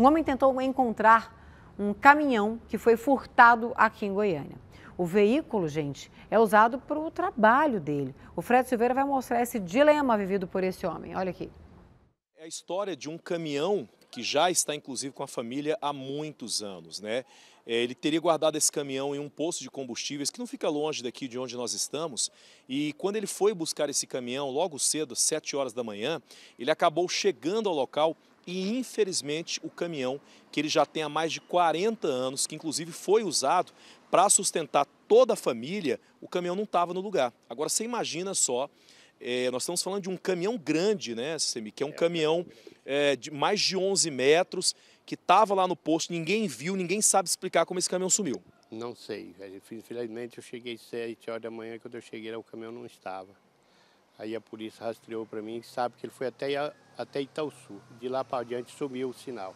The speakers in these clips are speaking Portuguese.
Um homem tentou encontrar um caminhão que foi furtado aqui em Goiânia. O veículo, gente, é usado para o trabalho dele. O Fred Silveira vai mostrar esse dilema vivido por esse homem. Olha aqui. É a história de um caminhão que já está, inclusive, com a família há muitos anos, né? É, ele teria guardado esse caminhão em um posto de combustíveis que não fica longe daqui de onde nós estamos. E quando ele foi buscar esse caminhão, logo cedo, às 7 horas da manhã, ele acabou chegando ao local e infelizmente o caminhão, que ele já tem há mais de 40 anos, que inclusive foi usado para sustentar toda a família, o caminhão não estava no lugar. Agora você imagina só, é, nós estamos falando de um caminhão grande, né, Semi, que é um é, caminhão é, eh, de mais de 11 metros, que estava lá no posto, ninguém viu, ninguém sabe explicar como esse caminhão sumiu. Não sei, infelizmente eu cheguei às 7 horas da manhã, quando eu cheguei o caminhão não estava. Aí a polícia rastreou para mim e sabe que ele foi até, até Itaúsu. De lá para diante sumiu o sinal.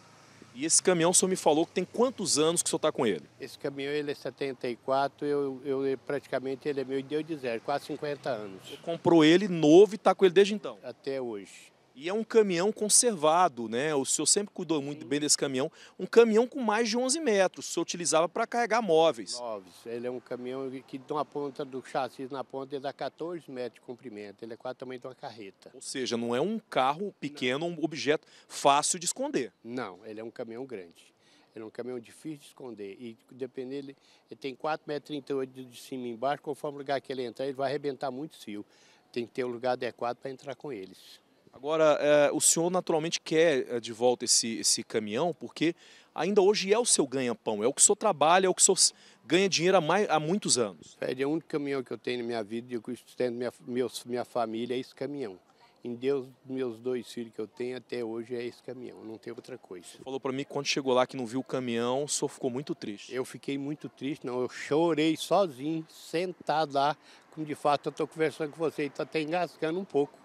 E esse caminhão, o senhor me falou que tem quantos anos que o senhor está com ele? Esse caminhão ele é 74, eu, eu praticamente ele é meu deu de zero, quase 50 anos. Você comprou ele novo e está com ele desde então? Até hoje. E é um caminhão conservado, né? O senhor sempre cuidou muito bem desse caminhão. Um caminhão com mais de 11 metros, o senhor utilizava para carregar móveis. Móveis. Ele é um caminhão que de uma ponta do chassi na ponta, ele dá 14 metros de comprimento. Ele é quase também de uma carreta. Ou seja, não é um carro pequeno, não. um objeto fácil de esconder. Não, ele é um caminhão grande. Ele é um caminhão difícil de esconder. E dependendo, ele, ele tem 4,38 metros de cima e embaixo. Conforme o lugar que ele entrar, ele vai arrebentar muito fio. Tem que ter um lugar adequado para entrar com eles. Agora, é, o senhor naturalmente quer eh, de volta esse, esse caminhão, porque ainda hoje é o seu ganha-pão, é o que o senhor trabalha, é o que o senhor ganha dinheiro há, mais, há muitos anos. Fede, é, é o único caminhão que eu tenho na minha vida e que sustento minha, meus, minha família é esse caminhão. Em Deus, meus dois filhos que eu tenho até hoje é esse caminhão, não tem outra coisa. falou para mim que quando chegou lá que não viu o caminhão, o senhor ficou muito triste. Eu fiquei muito triste, não, eu chorei sozinho, sentado lá, como de fato eu estou conversando com você e está até engasgando um pouco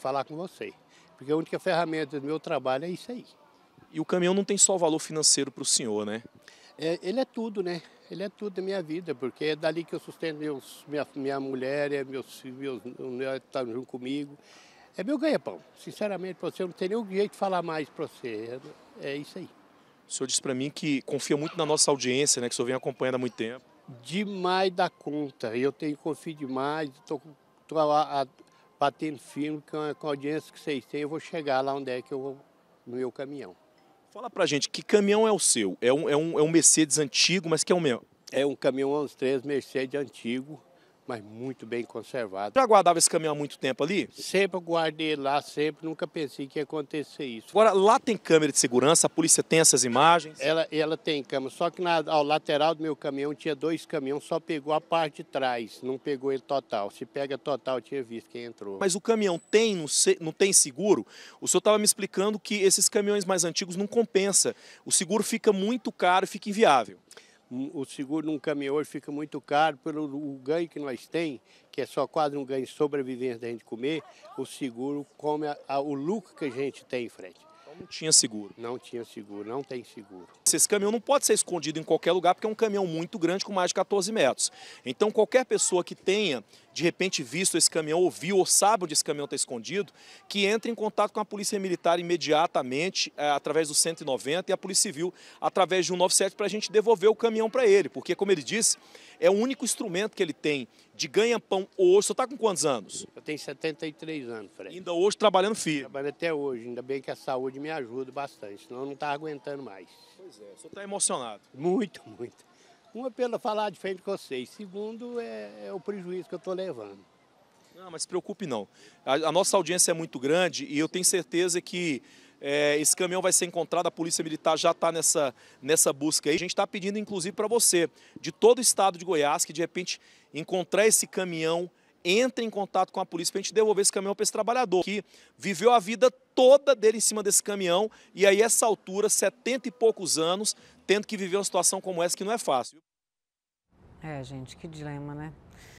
falar com você. Porque a única ferramenta do meu trabalho é isso aí. E o caminhão não tem só valor financeiro para o senhor, né? É, ele é tudo, né? Ele é tudo da minha vida, porque é dali que eu sustento meus, minha, minha mulher, é meus filhos estão tá junto comigo. É meu ganha-pão. Sinceramente, para você, eu não tenho nenhum jeito de falar mais para você. É, é, isso aí. O senhor disse para mim que confia muito na nossa audiência, né? Que o senhor vem acompanhando há muito tempo. Demais da conta. Eu tenho confio demais. Estou batendo firme com a audiência que vocês têm, eu vou chegar lá onde é que eu vou, no meu caminhão. Fala pra gente, que caminhão é o seu? É um, é um, é um Mercedes antigo, mas que é o meu? É um caminhão três Mercedes antigo, mas muito bem conservado. Já guardava esse caminhão há muito tempo ali? Sempre guardei lá, sempre, nunca pensei que ia acontecer isso. Agora, lá tem câmera de segurança, a polícia tem essas imagens? Ela, ela tem câmera, só que na, ao lateral do meu caminhão tinha dois caminhões, só pegou a parte de trás, não pegou ele total. Se pega total, tinha visto quem entrou. Mas o caminhão tem, não, se, não tem seguro? O senhor estava me explicando que esses caminhões mais antigos não compensa. O seguro fica muito caro e fica inviável. Hum, o seguro num caminhão hoje fica muito caro pelo ganho que nós tem, que é só quase um ganho de sobrevivência da gente comer, o seguro come a, a, o lucro que a gente tem em frente. Então não tinha seguro? Não tinha seguro, não tem seguro. Esse caminhão não pode ser escondido em qualquer lugar, porque é um caminhão muito grande, com mais de 14 metros. Então qualquer pessoa que tenha de repente visto esse caminhão, ou viu ou sabe onde esse caminhão está escondido, que entre em contato com a Polícia Militar imediatamente, é, através do 190, e a Polícia Civil através de 197, para a gente devolver o caminhão para ele. Porque, como ele disse, é o único instrumento que ele tem de ganha-pão hoje. Você está com quantos anos? Eu tenho 73 anos, Fred. Ainda hoje trabalhando firme? Trabalho até hoje. Ainda bem que a saúde me ajuda bastante, senão eu não estava aguentando mais. Pois é, o senhor está emocionado. Muito, muito. Uma é pela falar de frente com vocês, segundo é, é o prejuízo que eu estou levando. Não, mas se preocupe não. A, a, nossa audiência é muito grande e eu tenho certeza que é, esse caminhão vai ser encontrado, a Polícia Militar já está nessa, nessa busca aí. A gente está pedindo, inclusive, para você, de todo o estado de Goiás, que de repente encontrar esse caminhão entre em contato com a polícia para a gente devolver esse caminhão para esse trabalhador, que viveu a vida toda dele em cima desse caminhão e aí essa altura, 70 e poucos anos, tendo que viver uma situação como essa que não é fácil. É, gente, que dilema, né?